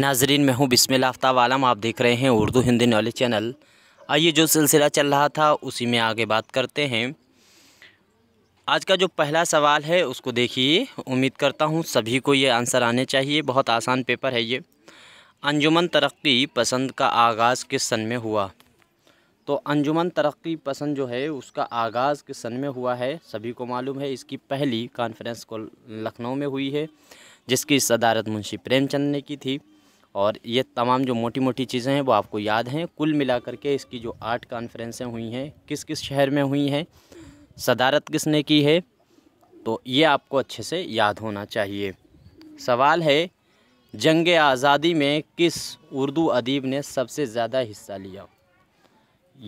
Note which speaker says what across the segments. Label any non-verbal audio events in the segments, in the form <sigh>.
Speaker 1: नाजरीन मैं हूँ बिस्मिल आफ्ताब आलम आप देख रहे हैं उर्दू हिंदी नॉलेज चैनल आइए जो सिलसिला चल रहा था उसी में आगे बात करते हैं आज का जो पहला सवाल है उसको देखिए उम्मीद करता हूँ सभी को ये आंसर आने चाहिए बहुत आसान पेपर है ये अंजुमन तरक्की पसंद का आगाज़ किस सन में हुआ तो अंजुमन तरक्की पसंद जो है उसका आगाज़ किस सन में हुआ है सभी को मालूम है इसकी पहली कॉन्फ्रेंस को लखनऊ में हुई है जिसकी सदारत मुंशी प्रेमचंद ने की थी और ये तमाम जो मोटी मोटी चीज़ें हैं वो आपको याद हैं कुल मिला के इसकी जो आठ कॉन्फ्रेंसें हुई हैं किस किस शहर में हुई हैं सदारत किसने की है तो ये आपको अच्छे से याद होना चाहिए सवाल है जंग आज़ादी में किस उर्दू अदीब ने सबसे ज़्यादा हिस्सा लिया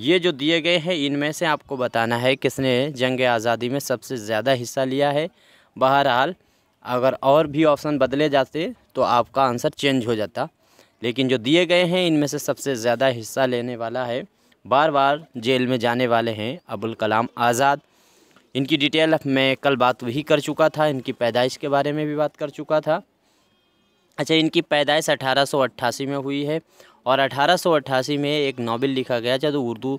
Speaker 1: ये जो दिए गए हैं इनमें से आपको बताना है किसने जंग आज़ादी में सबसे ज़्यादा हिस्सा लिया है बहरहाल अगर और भी ऑप्शन बदले जाते तो आपका आंसर चेंज हो जाता लेकिन जो दिए गए हैं इनमें से सबसे ज़्यादा हिस्सा लेने वाला है बार बार जेल में जाने वाले हैं अबुल कलाम आज़ाद इनकी डिटेल मैं कल बात वही कर चुका था इनकी पैदाइश के बारे में भी बात कर चुका था अच्छा इनकी पैदाइश अठारह में हुई है और अठारह में एक नावल लिखा गया जब उर्दू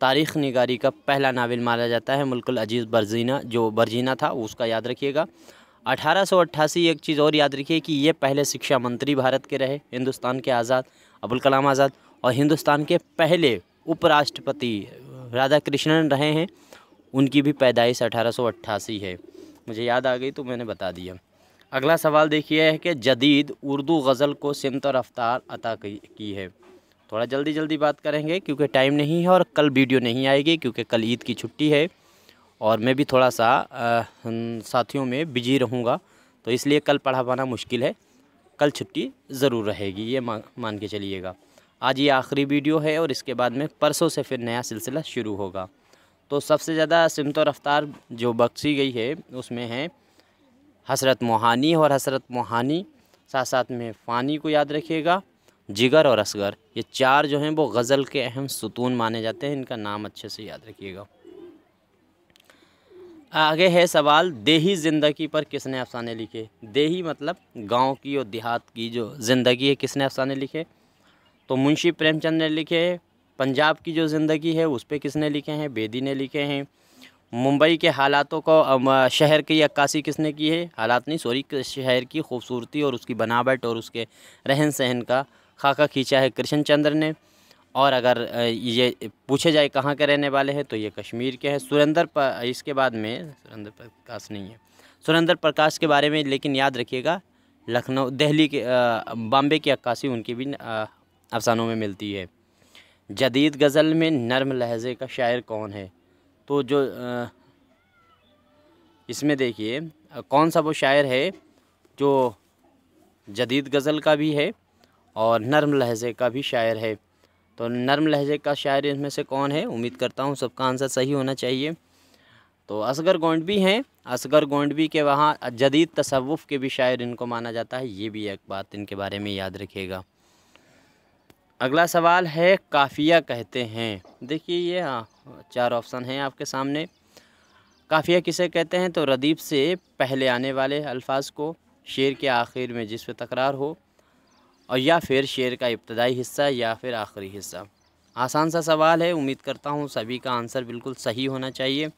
Speaker 1: तारीख़ निगारी का पहला नावल माना जाता है मुल्कुल अजीज़ बरजीना जो बरजीना था उसका याद रखिएगा अठारह एक चीज़ और याद रखिए कि ये पहले शिक्षा मंत्री भारत के रहे हिंदुस्तान के आज़ाद अबुल कलाम आज़ाद और हिंदुस्तान के पहले उपराष्ट्रपति राधा कृष्णन रहे हैं उनकी भी पैदाइश अठारह है मुझे याद आ गई तो मैंने बता दिया अगला सवाल देखिए है कि जदीद उर्दू गज़ल को सिमत और रफ्तार अता की है थोड़ा जल्दी जल्दी बात करेंगे क्योंकि टाइम नहीं है और कल वीडियो नहीं आएगी क्योंकि कल ईद की छुट्टी है और मैं भी थोड़ा सा साथियों में बिजी रहूँगा तो इसलिए कल पढ़ा पाना मुश्किल है कल छुट्टी ज़रूर रहेगी ये मा, मान के चलिएगा आज ये आखिरी वीडियो है और इसके बाद में परसों से फिर नया सिलसिला शुरू होगा तो सबसे ज़्यादा सिमत रफ्तार जो बख्शी गई है उसमें है हसरत मोहानी और हसरत मोहानी साथ साथ में फ़ानी को याद रखिएगा जिगर और असगर ये चार जो हैं वो गज़ल के अहम सुतून माने जाते हैं इनका नाम अच्छे से याद रखिएगा आगे है सवाल देही ज़िंदगी पर किसने अफसाने लिखे देही मतलब गांव की और देहात की जो ज़िंदगी है किसने अफसाने लिखे तो मुंशी प्रेमचंद ने लिखे पंजाब की जो ज़िंदगी है उस पर किसने लिखे हैं बेदी ने लिखे हैं मुंबई के हालातों को शहर की अक्कासी किसने की है हालात नहीं सॉरी शहर की खूबसूरती और उसकी बनावट और उसके रहन सहन का खाका खींचा है कृष्ण चंद्र ने और अगर ये पूछे जाए कहाँ के रहने वाले हैं तो ये कश्मीर के हैं सुरेंद्र पर इसके बाद में सुरेंद्र प्रकाश नहीं है सुरेंद्र प्रकाश के बारे में लेकिन याद रखिएगा लखनऊ दिल्ली के बॉम्बे की अक्कासी उनकी भी अफसानों में मिलती है जदीद गज़ल में नर्म लहजे का शायर कौन है तो जो इसमें देखिए कौन सा वो शायर है जो जदीद गज़ल का भी है और नर्म लहजे का भी शायर है तो नर्म लहजे का शायर इनमें से कौन है उम्मीद करता हूँ सबका आंसर सही होना चाहिए तो असगर गोंडबी हैं असगर भी के वहाँ जदीद तसवुफ़ के भी शायर इनको माना जाता है ये भी एक बात इनके बारे में याद रखिएगा अगला सवाल है काफ़िया कहते हैं देखिए ये हाँ चार ऑप्शन हैं आपके सामने काफ़िया किसे कहते हैं तो रदीप से पहले आने वाले अल्फाज को शेर के आखिर में जिस पर तकरार हो और या फिर शेर का इब्तदाई हिस्सा या फिर आखिरी हिस्सा आसान सा सवाल है उम्मीद करता हूँ सभी का आंसर बिल्कुल सही होना चाहिए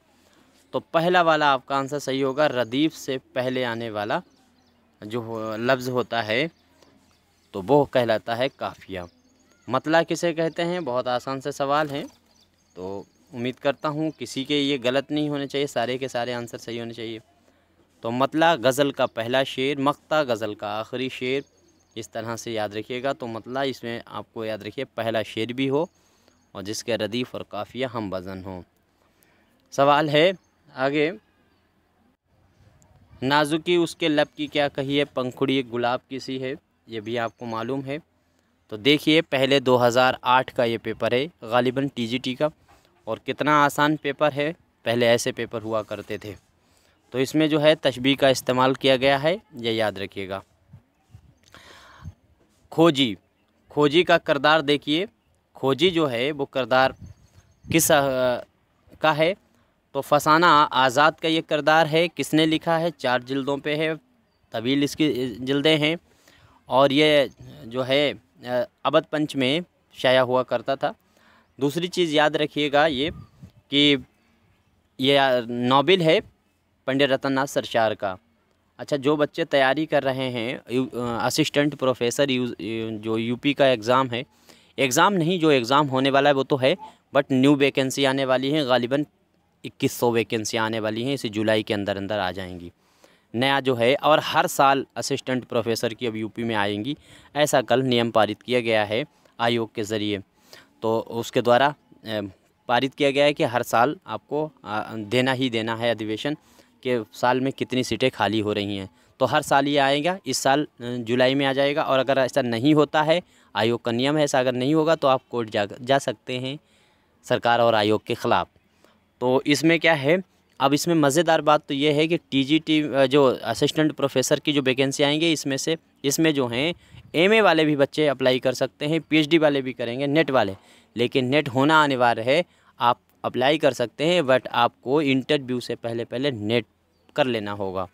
Speaker 1: तो पहला वाला आपका आंसर सही होगा रदीफ से पहले आने वाला जो लफ्ज़ होता है तो वो कहलाता है काफिया मतला किसे कहते हैं बहुत आसान से सवाल है तो उम्मीद करता हूँ किसी के ये गलत नहीं होने चाहिए सारे के सारे आंसर सही होने चाहिए तो मतला गज़ल का पहला शेर मक्ता गज़ल का आखिरी शेर इस तरह से याद रखिएगा तो मतलब इसमें आपको याद रखिए पहला शेर भी हो और जिसके रदीफ़ और काफ़िया हम वज़न हो सवाल है आगे नाजुकी उसके लब की क्या कही है पंखुड़ी गुलाब की सी है ये भी आपको मालूम है तो देखिए पहले 2008 का ये पेपर है गालिबा टीजीटी का और कितना आसान पेपर है पहले ऐसे पेपर हुआ करते थे तो इसमें जो है तशबी का इस्तेमाल किया गया है ये याद रखिएगा खोजी खोजी का करदार देखिए खोजी जो है वो करदार किस आ, का है तो फसाना आज़ाद का ये किरदार है किसने लिखा है चार जिल्दों पे है तवील इसकी जिल्दें हैं और ये जो है अबद पंच में शाया हुआ करता था दूसरी चीज़ याद रखिएगा ये कि ये नॉबल है पंडित रतन नाथ सरशार का अच्छा जो बच्चे तैयारी कर रहे हैं असिस्टेंट प्रोफेसर यू, जो यूपी का एग्ज़ाम है एग्ज़ाम नहीं जो एग्ज़ाम होने वाला है वो तो है बट न्यू वैकेंसी आने वाली है गालिबा इक्कीस सौ वैकेंसी आने वाली हैं इसे जुलाई के अंदर अंदर आ जाएंगी नया जो है और हर साल असिस्टेंट प्रोफेसर की अब यूपी में आएंगी ऐसा कल नियम पारित किया गया है आयोग के ज़रिए तो उसके द्वारा पारित किया गया है कि हर साल आपको देना ही देना है अधिवेशन कि साल में कितनी सीटें खाली हो रही हैं तो हर साल ये आएगा इस साल जुलाई में आ जाएगा और अगर ऐसा नहीं होता है आयोग का नियम है ऐसा अगर नहीं होगा तो आप कोर्ट जा जा सकते हैं सरकार और आयोग के ख़िलाफ़ तो इसमें क्या है अब इसमें मज़ेदार बात तो ये है कि टीजीटी जो असिस्टेंट प्रोफेसर की जो वैकेंसी आएंगे इसमें से इसमें जो हैं एमए वाले भी बच्चे अप्लाई कर सकते हैं पीएचडी वाले भी करेंगे नेट वाले लेकिन नेट होना अनिवार्य है आप अप्लाई कर सकते हैं बट आपको इंटरव्यू से पहले पहले नेट कर लेना होगा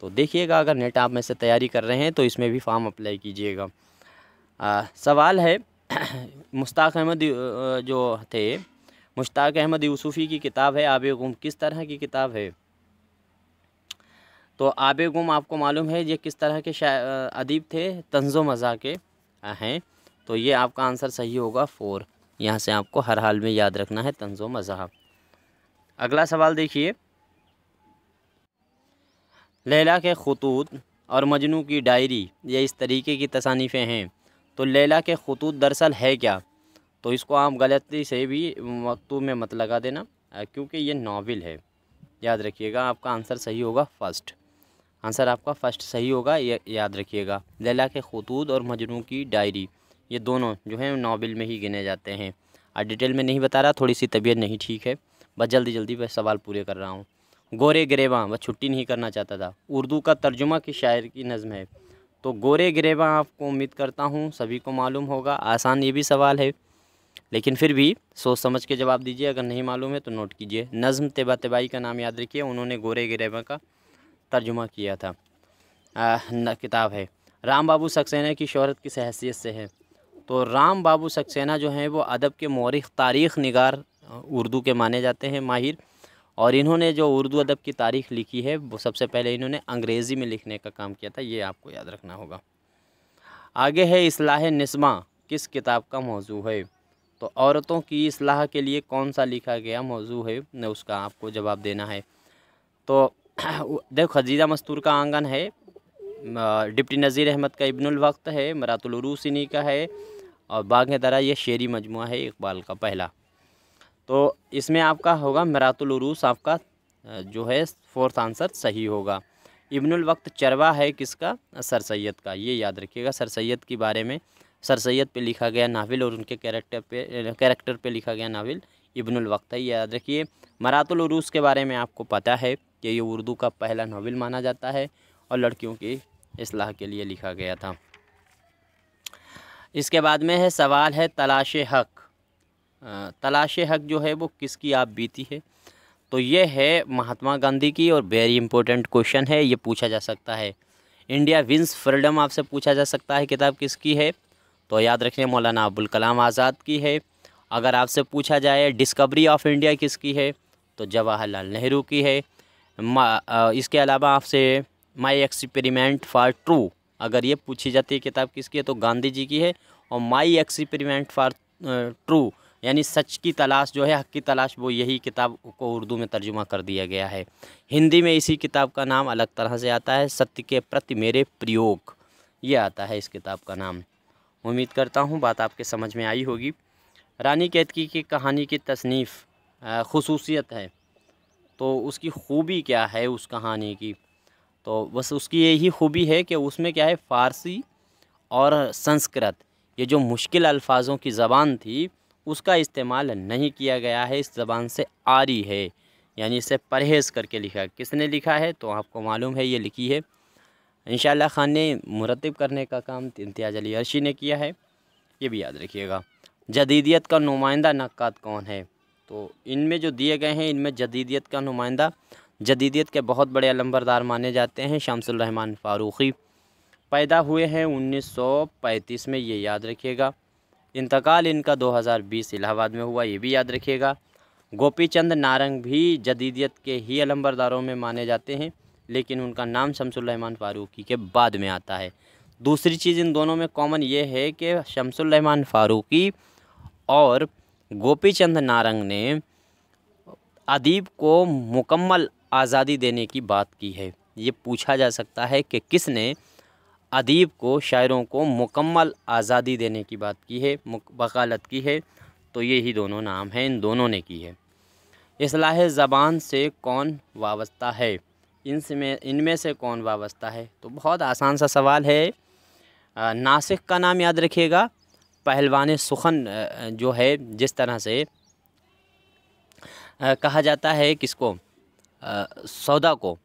Speaker 1: तो देखिएगा अगर नेट आप में से तैयारी कर रहे हैं तो इसमें भी फॉर्म अप्लाई कीजिएगा सवाल है <clears throat> मुश्ताक अहमद जो थे मुश्ताक अहमद यूसुफ़ी की किताब है आब गुम किस तरह की किताब है तो आब गुम आपको मालूम है ये किस तरह के अदीब थे तंजो मज़ा के हैं तो ये आपका आंसर सही होगा फ़ोर यहाँ से आपको हर हाल में याद रखना है तंजो मज़ा अगला सवाल देखिए लैला के खतूत और मजनू की डायरी या इस तरीके की तसानीफ़ें हैं तो लैला के खतूत दरअसल है क्या तो इसको आप गलती से भी मकतूब में मत लगा देना क्योंकि ये नावल है याद रखिएगा आपका आंसर सही होगा फ़र्स्ट आंसर आपका फ़र्स्ट सही होगा ये याद रखिएगा लैला के खतूत और मजनू की डायरी ये दोनों जो हैं नावल में ही गिने जाते हैं और डिटेल में नहीं बता रहा थोड़ी सी तबीयत नहीं ठीक है बस जल्दी जल्दी मैं सवाल पूरे कर रहा हूँ गोरे गरेबा वह छुट्टी नहीं करना चाहता था उर्दू का तर्जुमा की शायर की नज़म है तो गोरे गरेबा आपको उम्मीद करता हूँ सभी को मालूम होगा आसान ये भी सवाल है लेकिन फिर भी सोच समझ के जवाब दीजिए अगर नहीं मालूम है तो नोट कीजिए नज़म तेबा तेबाई का नाम याद रखिए उन्होंने गोरे गरेबा का तर्जुमा किया था न, किताब है राम बाबू सक्सेना की शहरत किस हैसियत से है तो राम बाबू सक्सेना जो हैं वो अदब के मौरख तारीख़ निगार उर्दू के माने जाते हैं माहिर और इन्होंने जो उर्दू अदब की तारीख लिखी है वो सबसे पहले इन्होंने अंग्रेज़ी में लिखने का काम किया था ये आपको याद रखना होगा आगे है असलाह नस्मा किस किताब का मौजू है तो औरतों की असलाह के लिए कौन सा लिखा गया मौजू है न उसका आपको जवाब देना है तो <clears throat> देखो खजीदा मस्तूर का आंगन है डिप्टी नज़ीर अहमद का इब्नुल वक्त है मरातुलरूसिनी का है और बाघ दरा यह शेरी मजमू है इकबाल का पहला तो इसमें आपका होगा मरातुल उरूस आपका जो है फोर्थ आंसर सही होगा इब्नुल वक्त चरवा है किसका सर सैद का ये याद रखिएगा सर सैद के बारे में सर सैद पे लिखा गया नावल और उनके कैरेक्टर पे कैरेक्टर पे लिखा गया नावल इब्नुल वक्त है ये याद रखिए मरातुल उरूस के बारे में आपको पता है कि ये उर्दू का पहला नावल माना जाता है और लड़कियों की असलाह के लिए लिखा गया था इसके बाद में है सवाल है तलाश हक तलाश हक जो है वो किसकी आप बीती है तो ये है महात्मा गांधी की और वेरी इंपॉर्टेंट क्वेश्चन है ये पूछा जा सकता है इंडिया विंस फ्रीडम आपसे पूछा जा सकता है किताब किसकी है तो याद रखें मौलाना अबुल कलाम आज़ाद की है अगर आपसे पूछा जाए डिस्कवरी ऑफ इंडिया किसकी है तो जवाहरलाल नेहरू की है इसके अलावा आपसे माई एक्सपेरिमेंट फॉर ट्रू अगर ये पूछी जाती है किताब किसकी है तो गांधी जी की है और माई एक्सपेरिमेंट फॉर ट्रू यानी सच की तलाश जो है हक की तलाश वो यही किताब को उर्दू में तर्जुमा कर दिया गया है हिंदी में इसी किताब का नाम अलग तरह से आता है सत्य के प्रति मेरे प्रयोग ये आता है इस किताब का नाम उम्मीद करता हूँ बात आपके समझ में आई होगी रानी कैदकी की कहानी की तसनीफ़ खसूसियत है तो उसकी खूबी क्या है उस कहानी की तो बस उसकी यही खूबी है कि उसमें क्या है फ़ारसी और संस्कृत ये जो मुश्किल अल्फाजों की ज़बान थी उसका इस्तेमाल नहीं किया गया है इस ज़बान से आरी है यानी इसे परहेज़ करके लिखा किसने लिखा है तो आपको मालूम है ये लिखी है इन ख़ान ने मुरतब करने का काम इम्तियाज़ अली अर्शी ने किया है ये भी याद रखिएगा जदीदियत का नुमाइंदा नक़ाद कौन है तो इनमें जो दिए गए हैं इनमें जदीदियत का नुमाइंदा जदीदियत के बहुत बड़े अलम्बरदार माने जाते हैं शामसुलरहमान फ़ारूक़ी पैदा हुए हैं 1935 में ये याद रखिएगा इंतकाल इनका 2020 इलाहाबाद में हुआ ये भी याद रखिएगा गोपी चंद नारंग भी जदीदियत के ही अलम्बरदारों में माने जाते हैं लेकिन उनका नाम शमसुलरहमान फ़ारूकी के बाद में आता है दूसरी चीज़ इन दोनों में कॉमन ये है कि शमसुलरहमान फ़ारूकी और गोपी चंद नारंग ने अदीब को मुकम्मल आज़ादी देने की बात की है ये पूछा जा सकता है कि किसने अदीब को शायरों को मुकम्मल आज़ादी देने की बात की है वकालत की है तो ये दोनों नाम हैं इन दोनों ने की है असलाह ज़बान से कौन वाबस्ता है इन इन इनमें से कौन वाबस्ता है तो बहुत आसान सा सवाल है नासिक का नाम याद रखिएगा पहलवान सुखन जो है जिस तरह से कहा जाता है किसको सौदा को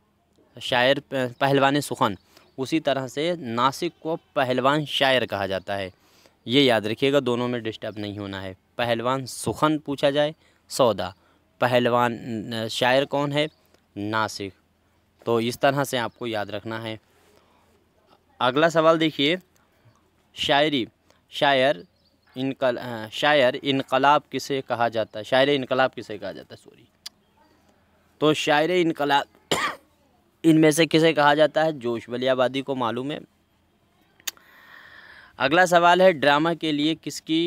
Speaker 1: शायर पहलवान सुखन उसी तरह से नासिक को पहलवान शायर कहा जाता है ये याद रखिएगा दोनों में डिस्टर्ब नहीं होना है पहलवान सुखन पूछा जाए सौदा पहलवान शायर कौन है नासिक तो इस तरह से आपको याद रखना है अगला सवाल देखिए शायरी शायर इनकल शायर इनकलाब किसे कहा जाता है शायर इनकलाब किसे कहा जाता है सॉरी तो शायर इनकलाब इनमें से किसे कहा जाता है जोश बलियाबादी को मालूम है अगला सवाल है ड्रामा के लिए किसकी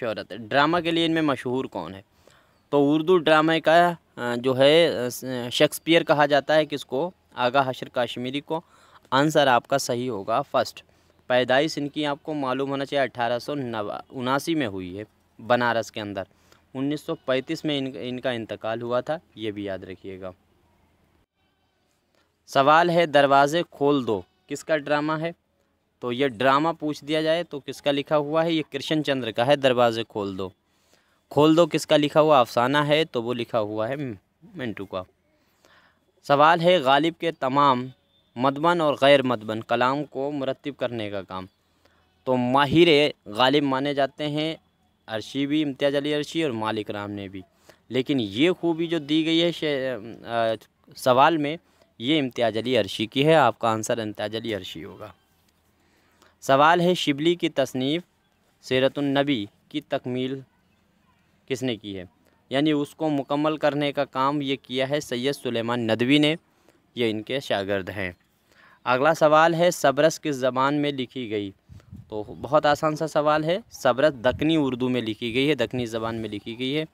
Speaker 1: शहरत है ड्रामा के लिए इनमें मशहूर कौन है तो उर्दू ड्रामे का जो है शेक्सपियर कहा जाता है किसको आगा हशर काश्मीरी को आंसर आपका सही होगा फर्स्ट पैदाइश इनकी आपको मालूम होना चाहिए अठारह सौ उनासी में हुई है बनारस के अंदर 1935 में इन, इनका इंतकाल हुआ था ये भी याद रखिएगा सवाल है दरवाज़े खोल दो किसका ड्रामा है तो ये ड्रामा पूछ दिया जाए तो किसका लिखा हुआ है ये कृष्ण चंद्र का है दरवाज़े खोल दो खोल दो किसका लिखा हुआ अफसाना है तो वो लिखा हुआ है मिंटू का सवाल है गालिब के तमाम मदबन और गैर मदबन कलाम को मुरतब करने का काम तो माहिर गालिब माने जाते हैं अरशी भी इम्तियाज अली अरशी और मालिक राम ने भी लेकिन ये खूबी जो दी गई है सवाल में ये इम्तियाज अली अर्शी की है आपका आंसर इम्तियाज अली अर्शी होगा सवाल है शिबली की तसनीफ़ सैरतुलनबी की तकमील किसने की है यानी उसको मुकम्मल करने का काम ये किया है सैयद सुलेमान नदवी ने ये इनके शागिर्द हैं अगला सवाल है सबरस किस ज़बान में लिखी गई तो बहुत आसान सा सवाल है सबरस दखनी उर्दू में लिखी गई है दखनी ज़बान में लिखी गई है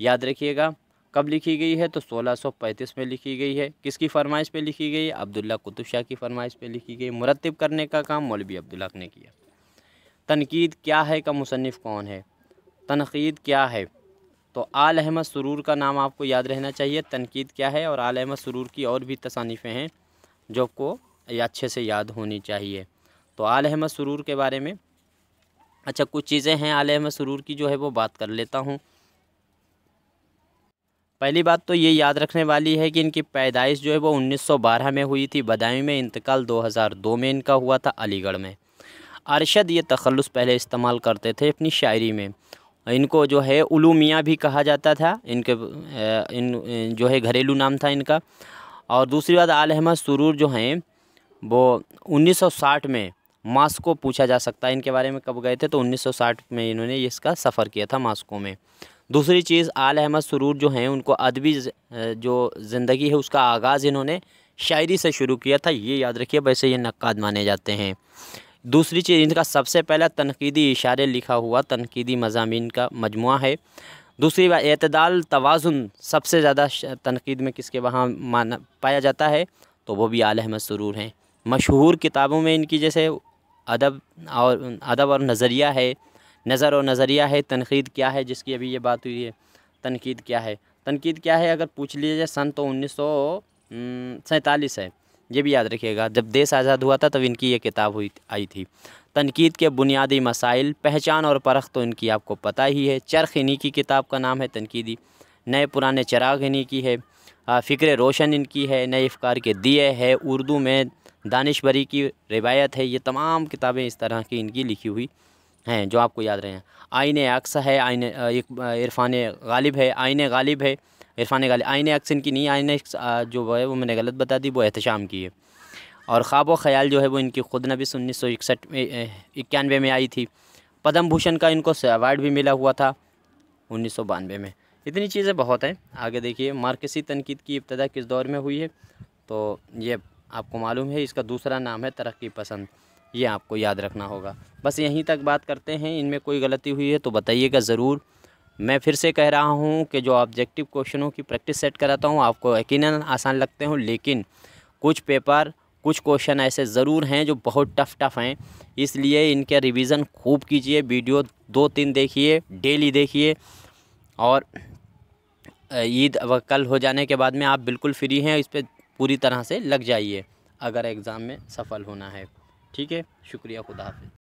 Speaker 1: याद रखिएगा कब लिखी गई है तो 1635 में लिखी गई है किसकी फरमाइश पे लिखी गई है अब्दुल्ला कुतुब शाह की फरमाइश पे लिखी गई मुरतब करने का काम मौलवी अब्दुल्ला ने किया तनकीद क्या है का मुसनफ़ कौन है तनकीद क्या है तो आल अहमद सुरूर का नाम आपको याद रहना चाहिए तनकीद क्या है और आल अहमद सुरूर की और भी तसानीफ़ें हैं जो आपको अच्छे से याद होनी चाहिए तो आल अहमद सुरूर के बारे में अच्छा कुछ चीज़ें हैं आल अहमद सुरूर की जो है वो बात कर लेता हूँ पहली बात तो ये याद रखने वाली है कि इनकी पैदाइश जो है वो 1912 में हुई थी बदायूं में इंतकाल 2002 में इनका हुआ था अलीगढ़ में अरशद ये तखलस पहले इस्तेमाल करते थे अपनी शायरी में इनको जो है मियाँ भी कहा जाता था इनके इन जो है घरेलू नाम था इनका और दूसरी बात आल अहमद सुरूर जो हैं वो 1960 में मास्को पूछा जा सकता है इनके बारे में कब गए थे तो 1960 में इन्होंने इसका सफ़र किया था मास्को में दूसरी चीज़ आल अहमद सरूर जो हैं उनको अदबी जो ज़िंदगी है उसका आगाज़ इन्होंने शायरी से शुरू किया था ये याद रखिए वैसे ये नक्काद माने जाते हैं दूसरी चीज़ इनका सबसे पहला तनकीदी इशारे लिखा हुआ तनकीदी मजामी का मजमु है दूसरी बात अतदाल तोज़ुन सबसे ज़्यादा तनकीद में किसके वहाँ माना पाया जाता है तो वो भी आल अहमद सरूर हैं मशहूर किताबों में इनकी जैसे अदब और अदब और नज़रिया है नज़र और नज़रिया है तनकीद क्या है जिसकी अभी ये बात हुई है तनकीद क्या है तनकीद क्या है अगर पूछ लीजिए जाए सन तो उन्नीस सैंतालीस है ये भी याद रखिएगा जब देश आज़ाद हुआ था तब इनकी ये किताब हुई आई थी तनकीद के बुनियादी मसाइल पहचान और परख तो इनकी आपको पता ही है चरख इन्हीं की किताब का नाम है तनकीदी नए पुराने चराग इन्हीं की है फ़िक्र रोशन इनकी है नए अफकार के दिए है उर्दू में दानिशवरी की रिवायत है ये तमाम किताबें इस तरह की इनकी लिखी हुई हैं जो आपको याद रहे हैं आइन अक्स है आइन इरफान गालिब है आइन गालिब है इरफान गालिब आइन अक्स इनकी नहीं आइन जो है वो मैंने गलत बता दी वो एहतशाम की है और ख्वाब व ख्याल जो है वो इनकी खुद नबिस उन्नीस सौ इकसठ में इक्यानवे में आई थी पद्म भूषण का इनको अवार्ड भी मिला हुआ था उन्नीस सौ बानवे में इतनी चीज़ें बहुत हैं आगे देखिए मार्कसी तनकीद की इब्तदा किस दौर में हुई है तो ये आपको मालूम है इसका दूसरा नाम है तरक्की पसंद ये आपको याद रखना होगा बस यहीं तक बात करते हैं इनमें कोई गलती हुई है तो बताइएगा ज़रूर मैं फिर से कह रहा हूँ कि जो ऑब्जेक्टिव क्वेश्चनों की प्रैक्टिस सेट कराता हूँ आपको यकीन आसान लगते हों लेकिन कुछ पेपर कुछ क्वेश्चन ऐसे ज़रूर हैं जो बहुत टफ टफ हैं इसलिए इनके रिवीजन खूब कीजिए वीडियो दो तीन देखिए डेली देखिए और ईद कल हो जाने के बाद में आप बिल्कुल फ्री हैं इस पर पूरी तरह से लग जाइए अगर एग्ज़ाम में सफल होना है ठीक है शुक्रिया खुदा हाफिज़